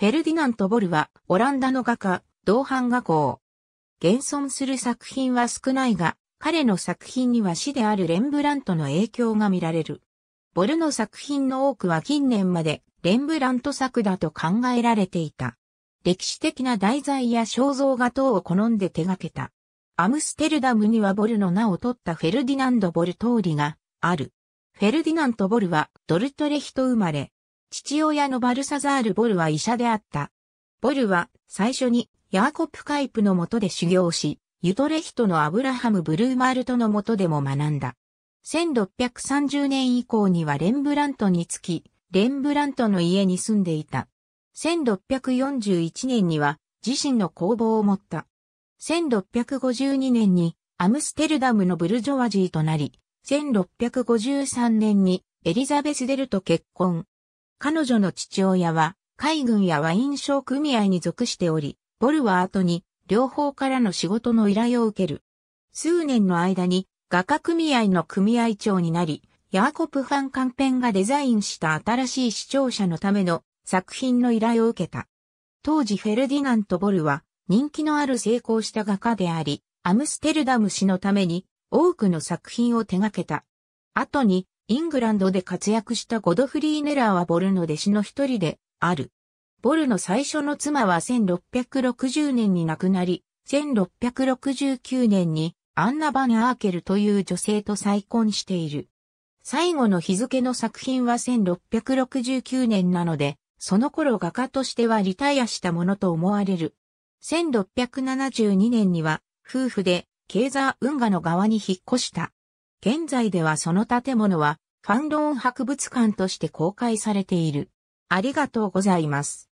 フェルディナント・ボルは、オランダの画家、同伴画工。現存する作品は少ないが、彼の作品には死であるレンブラントの影響が見られる。ボルの作品の多くは近年までレンブラント作だと考えられていた。歴史的な題材や肖像画等を好んで手掛けた。アムステルダムにはボルの名を取ったフェルディナンド・ボル通りがある。フェルディナント・ボルはドルトレヒト生まれ、父親のバルサザール・ボルは医者であった。ボルは最初にヤーコップ・カイプの下で修行し、ユトレヒトのアブラハム・ブルーマールトの下でも学んだ。1630年以降にはレンブラントに着き、レンブラントの家に住んでいた。1641年には自身の工房を持った。1652年にアムステルダムのブルジョワジーとなり、1653年にエリザベス・デルと結婚。彼女の父親は、海軍やワイン商組合に属しており、ボルは後に、両方からの仕事の依頼を受ける。数年の間に、画家組合の組合長になり、ヤーコプ・ファン・カンペンがデザインした新しい視聴者のための作品の依頼を受けた。当時フェルディナント・ボルは人気のある成功した画家であり、アムステルダム氏のために多くの作品を手掛けた。後にイングランドで活躍したゴドフリー・ネラーはボルの弟子の一人である。ボルの最初の妻は1660年に亡くなり、1669年にアンナ・バン・アーケルという女性と再婚している。最後の日付の作品は1669年なので、その頃画家としてはリタイアしたものと思われる。1672年には夫婦でケーザー運河の側に引っ越した。現在ではその建物はファンローン博物館として公開されている。ありがとうございます。